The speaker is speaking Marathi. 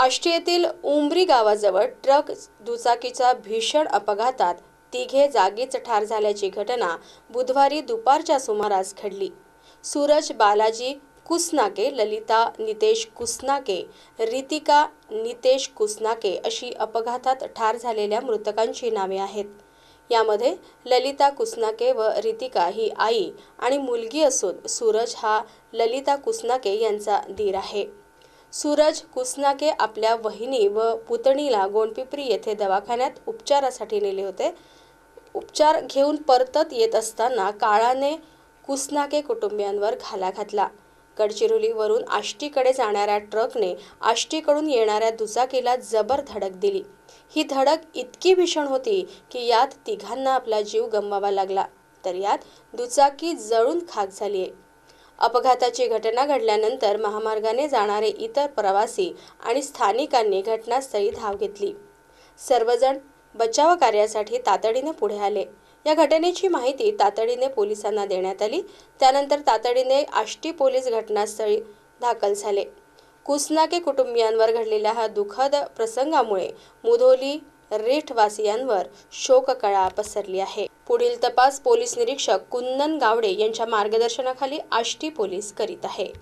आष्टी येथील उंबरी गावाजवळ ट्रक दुचाकीचा भीषण अपघातात तिघे जागीच ठार झाल्याची घटना बुधवारी दुपारच्या सुमारास घडली सूरज बालाजी कुसनाके ललिता नितेश कुसनाके रितिका नितेश कुसनाके अशी अपघातात ठार झालेल्या मृतकांची नावे आहेत यामध्ये ललिता कुसनाके व रितिका ही आई आणि मुलगी असून सूरज हा ललिता कुसनाके यांचा दीर आहे सूरज कुसनाके आपल्या वहिनी व पुतणीला गोंडपिपरी येथे दवाखान्यात उपचारासाठी नेले होते उपचार घेऊन परतत येत असताना काळाने कुसनाके कुटुंबियांवर घाला घातला गडचिरोलीवरून आष्टीकडे जाणाऱ्या ट्रकने आष्टीकडून येणाऱ्या दुचाकीला जबर धडक दिली ही धडक इतकी भीषण होती की यात तिघांना आपला जीव गमवावा लागला तर यात दुचाकी जळून खाक झाली आहे अपघाताची घटना घडल्यानंतर महामार्गाने जाणारे इतर प्रवासी आणि स्थानिकांनी घटनास्थळी धाव घेतली सर्वजण बचाव कार्यासाठी तातडीने पुढे आले या घटनेची माहिती तातडीने पोलिसांना देण्यात आली त्यानंतर तातडीने आष्टी पोलीस घटनास्थळी दाखल झाले कुसनाके कुटुंबियांवर घडलेल्या हा दुःखद प्रसंगामुळे मुधोली रेठवासियांवर शोककळा पसरली आहे पुढील तपास पोलीस निरीक्षक कुंदन गावडे यांच्या मार्गदर्शनाखाली आष्टी पोलीस करीत आहे